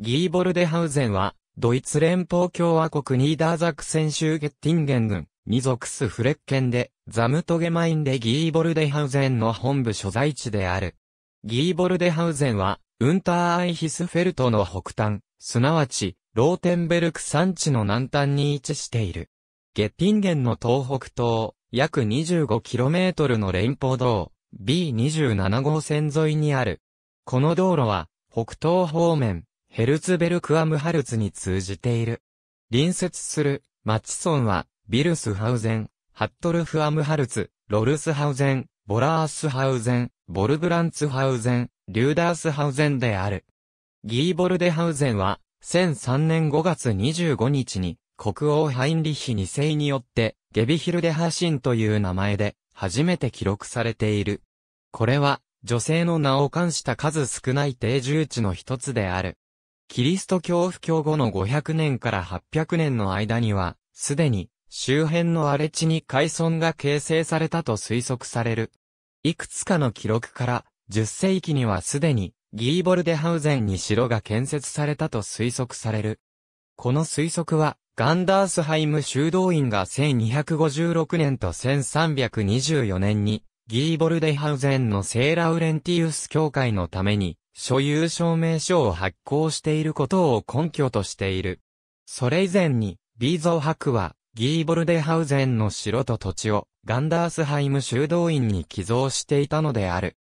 ギーボルデハウゼンは、ドイツ連邦共和国ニーダーザクセン州ゲッティンゲン軍に属すフレッケンで、ザムトゲマインでギーボルデハウゼンの本部所在地である。ギーボルデハウゼンは、ウンターアイヒスフェルトの北端、すなわち、ローテンベルク山地の南端に位置している。ゲッティンゲンの東北東、約 25km の連邦道、B27 号線沿いにある。この道路は、北東方面、ヘルツベルクアムハルツに通じている。隣接する、マチソンは、ビルスハウゼン、ハットルフアムハルツ、ロルスハウゼン、ボラースハウゼン、ボルブランツハウゼン、リューダースハウゼンである。ギーボルデハウゼンは、1003年5月25日に、国王ハインリッヒ2世によって、ゲビヒルデハシンという名前で、初めて記録されている。これは、女性の名を冠した数少ない定住地の一つである。キリスト教布教後の500年から800年の間には、すでに周辺の荒れ地に海村が形成されたと推測される。いくつかの記録から、10世紀にはすでにギーボルデハウゼンに城が建設されたと推測される。この推測は、ガンダースハイム修道院が1256年と1324年に、ギーボルデハウゼンのセーラウレンティウス教会のために、所有証明書を発行していることを根拠としている。それ以前に、ビーゾー博は、ギーボルデハウゼンの城と土地を、ガンダースハイム修道院に寄贈していたのである。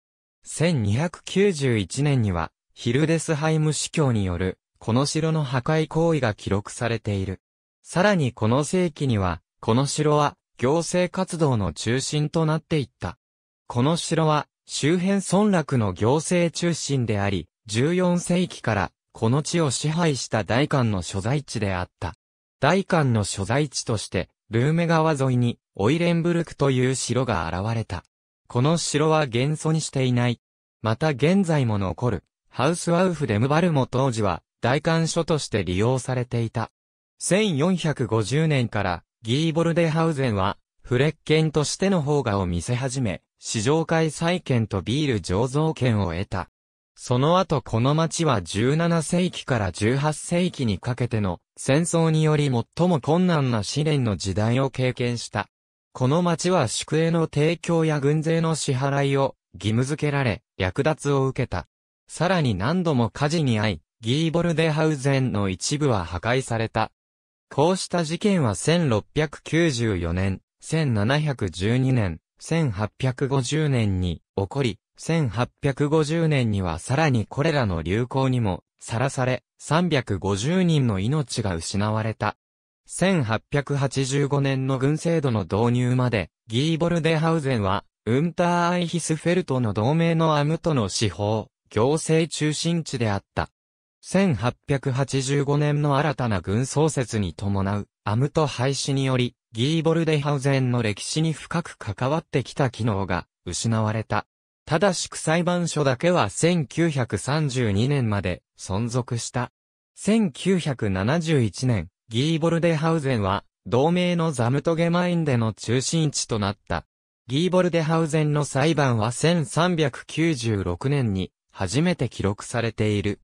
1291年には、ヒルデスハイム司教による、この城の破壊行為が記録されている。さらにこの世紀には、この城は、行政活動の中心となっていった。この城は、周辺村落の行政中心であり、14世紀からこの地を支配した大館の所在地であった。大館の所在地として、ルーメ川沿いにオイレンブルクという城が現れた。この城は素にしていない。また現在も残る、ハウスワウフデムバルも当時は、大官所として利用されていた。1450年から、ギーボルデハウゼンは、フレッケンとしての方がを見せ始め、市場会再建とビール醸造権を得た。その後この町は17世紀から18世紀にかけての戦争により最も困難な試練の時代を経験した。この町は宿営の提供や軍勢の支払いを義務付けられ、略奪を受けた。さらに何度も火事に遭い、ギーボルデハウゼンの一部は破壊された。こうした事件は1694年、1712年、1850年に起こり、1850年にはさらにこれらの流行にもさらされ、350人の命が失われた。1885年の軍制度の導入まで、ギーボルデハウゼンは、ウンターアイヒスフェルトの同盟のアムトの司法、行政中心地であった。1885年の新たな軍創設に伴う、アムト廃止により、ギーボルデハウゼンの歴史に深く関わってきた機能が失われた。ただしく裁判所だけは1932年まで存続した。1971年、ギーボルデハウゼンは同盟のザムトゲマインでの中心地となった。ギーボルデハウゼンの裁判は1396年に初めて記録されている。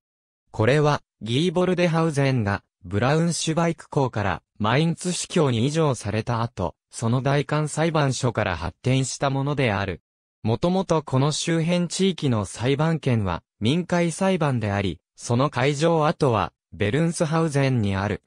これはギーボルデハウゼンがブラウンシュバイク校からマインツ司教に以上された後、その大官裁判所から発展したものである。もともとこの周辺地域の裁判権は民会裁判であり、その会場跡はベルンスハウゼンにある。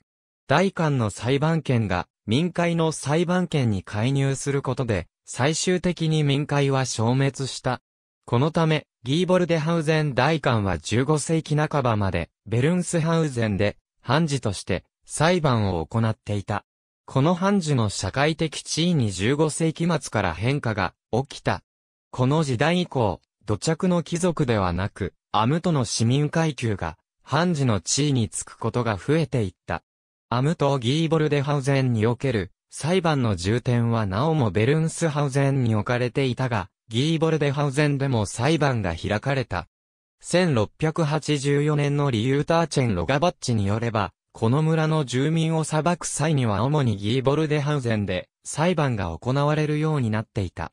大官の裁判権が民会の裁判権に介入することで、最終的に民会は消滅した。このため、ギーボルデハウゼン大官は15世紀半ばまで、ベルンスハウゼンで、判事として、裁判を行っていた。この判事の社会的地位に15世紀末から変化が起きた。この時代以降、土着の貴族ではなく、アムトの市民階級が、判事の地位につくことが増えていった。アムト・ギーボルデハウゼンにおける、裁判の重点はなおもベルンスハウゼンに置かれていたが、ギーボルデハウゼンでも裁判が開かれた。1684年のリユーターチェン・ロガバッチによれば、この村の住民を裁く際には主にギーボルデハウゼンで裁判が行われるようになっていた。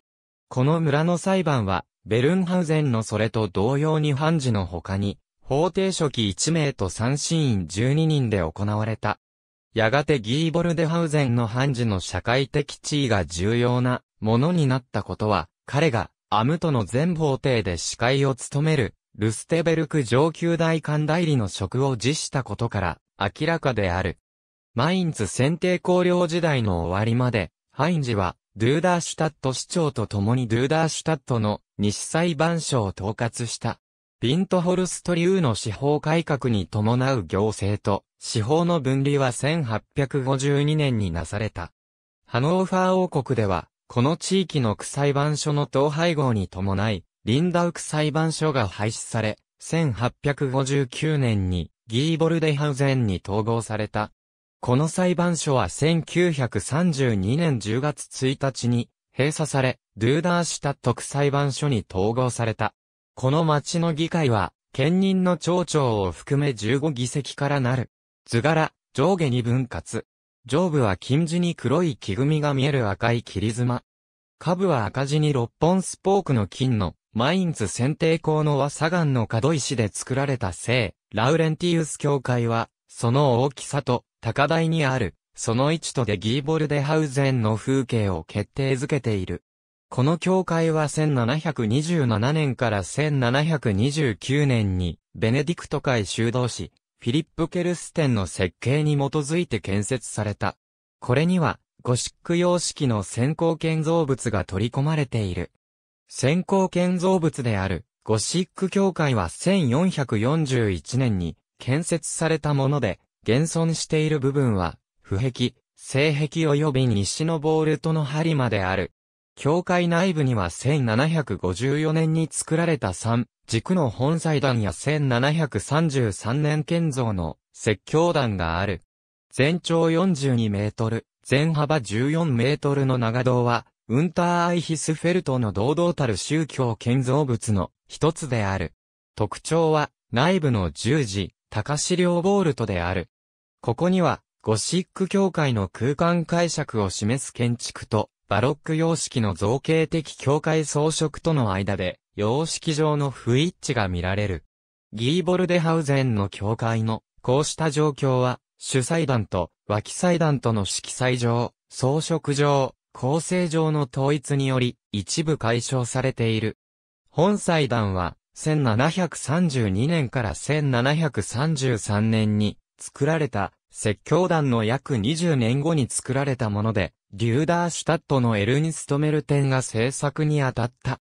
この村の裁判は、ベルンハウゼンのそれと同様に判事の他に、法廷書記1名と参審員12人で行われた。やがてギーボルデハウゼンの判事の社会的地位が重要なものになったことは、彼がアムトの全法廷で司会を務めるルステベルク上級大官代理の職を辞したことから明らかである。マインツ選定公領時代の終わりまで、ハインジは、ドゥーダーシュタット市長と共にドゥーダーシュタットの西裁判所を統括した。ビントホルストリーの司法改革に伴う行政と司法の分離は1852年になされた。ハノーファー王国では、この地域の区裁判所の統廃合に伴い、リンダウ区裁判所が廃止され、1859年にギーボルデハウゼンに統合された。この裁判所は1932年10月1日に閉鎖され、ドゥーダーシュタッ特裁判所に統合された。この町の議会は、県人の町長を含め15議席からなる。図柄、上下に分割。上部は金地に黒い木組みが見える赤い切り妻。下部は赤地に六本スポークの金のマインツ選定校の和サガンの角石で作られた聖、ラウレンティウス教会は、その大きさと高台にある、その位置とでギーボルデハウゼンの風景を決定づけている。この教会は1727年から1729年に、ベネディクト会修道士、フィリップ・ケルステンの設計に基づいて建設された。これには、ゴシック様式の先行建造物が取り込まれている。先行建造物であるゴシック教会は1441年に建設されたもので、現存している部分は、不壁、西壁及び西のボールトの針まである。教会内部には1754年に作られた3、軸の本祭壇や1733年建造の説教壇がある。全長42メートル、全幅14メートルの長堂は、ウンターアイヒスフェルトの堂々たる宗教建造物の一つである。特徴は内部の十字、高資料ボルトである。ここにはゴシック教会の空間解釈を示す建築とバロック様式の造形的教会装飾との間で様式上の不一致が見られる。ギーボルデハウゼンの教会のこうした状況は主祭壇と脇祭壇との色彩上、装飾上、構成上の統一により、一部解消されている。本祭壇は、1732年から1733年に作られた、説教団の約20年後に作られたもので、リューダーシュタットのエルニストメルテンが制作に当たった。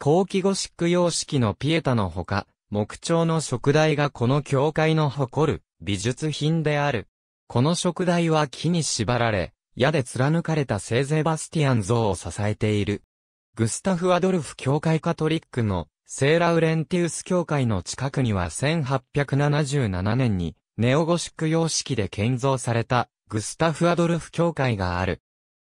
後期ゴシック様式のピエタのほか、木彫の食台がこの教会の誇る美術品である。この食台は木に縛られ、矢で貫かれた聖ゼバスティアン像を支えている。グスタフ・アドルフ教会カトリックのセーラウレンティウス教会の近くには1877年にネオゴシック様式で建造されたグスタフ・アドルフ教会がある。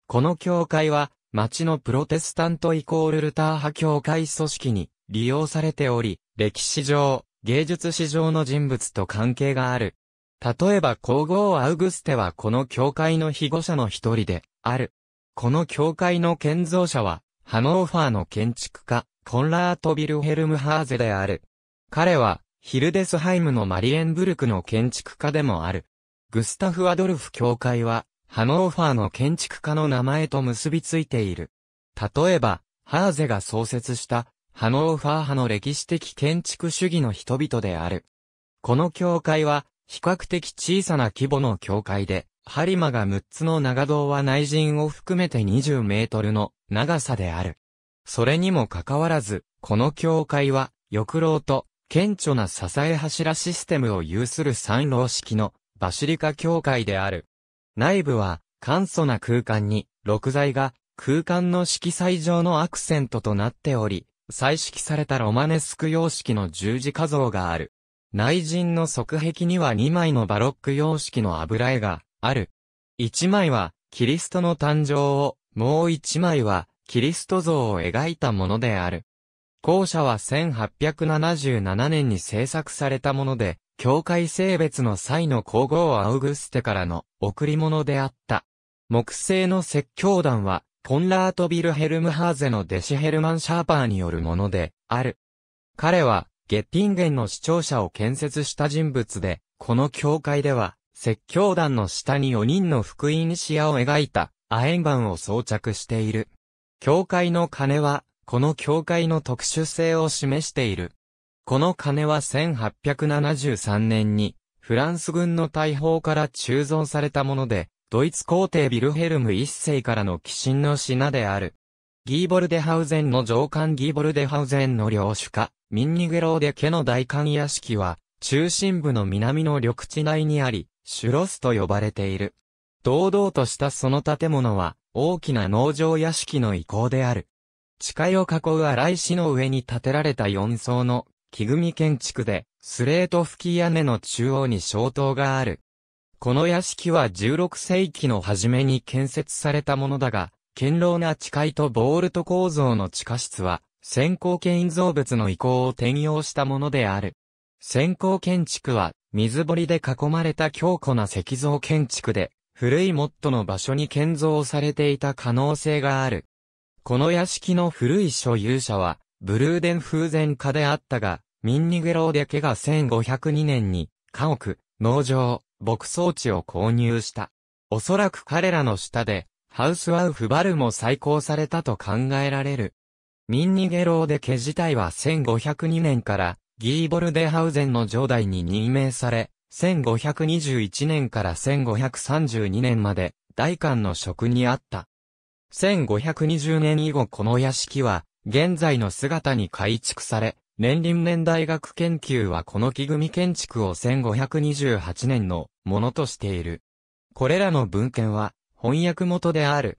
この教会は町のプロテスタントイコールルター派教会組織に利用されており、歴史上、芸術史上の人物と関係がある。例えば皇后アウグステはこの教会の被護者の一人で、ある。この教会の建造者は、ハノーファーの建築家、コンラート・ビルヘルム・ハーゼである。彼は、ヒルデスハイムのマリエンブルクの建築家でもある。グスタフ・アドルフ教会は、ハノーファーの建築家の名前と結びついている。例えば、ハーゼが創設した、ハノーファー派の歴史的建築主義の人々である。この教会は、比較的小さな規模の教会で、ハリマが6つの長堂は内陣を含めて20メートルの長さである。それにもかかわらず、この教会は、翼廊と顕著な支え柱システムを有する三楼式のバシリカ教会である。内部は簡素な空間に、六材が空間の色彩上のアクセントとなっており、彩色されたロマネスク様式の十字架像がある。内陣の側壁には2枚のバロック様式の油絵がある。1枚は、キリストの誕生を、もう1枚は、キリスト像を描いたものである。後者は1877年に制作されたもので、教会性別の際の皇后アウグステからの贈り物であった。木製の説教団は、コンラート・ビルヘルムハーゼの弟子ヘルマン・シャーパーによるもので、ある。彼は、ゲッティンゲンの視聴者を建設した人物で、この教会では、説教団の下に4人の福音シアを描いた、アン鉛ンを装着している。教会の鐘は、この教会の特殊性を示している。この鐘は1873年に、フランス軍の大砲から鋳造されたもので、ドイツ皇帝ビルヘルム一世からの寄進の品である。ギーボルデハウゼンの上官ギーボルデハウゼンの領主家、ミンニグローデ家の大官屋敷は、中心部の南の緑地内にあり、シュロスと呼ばれている。堂々としたその建物は、大きな農場屋敷の遺構である。地下を囲う荒い市の上に建てられた四層の木組建築で、スレート吹き屋根の中央に小塔がある。この屋敷は16世紀の初めに建設されたものだが、堅牢な地階とボールト構造の地下室は、先行建造物の移行を転用したものである。先行建築は、水堀で囲まれた強固な石像建築で、古いモットの場所に建造されていた可能性がある。この屋敷の古い所有者は、ブルーデン風前家であったが、ミンニゲローデ家が1502年に、家屋、農場、牧草地を購入した。おそらく彼らの下で、ハウスワウフバルも再興されたと考えられる。ミンニゲローデ家自体は1502年からギーボルデハウゼンの城代に任命され、1521年から1532年まで大官の職にあった。1520年以後この屋敷は現在の姿に改築され、年輪年大学研究はこの木組建築を1528年のものとしている。これらの文献は翻訳元である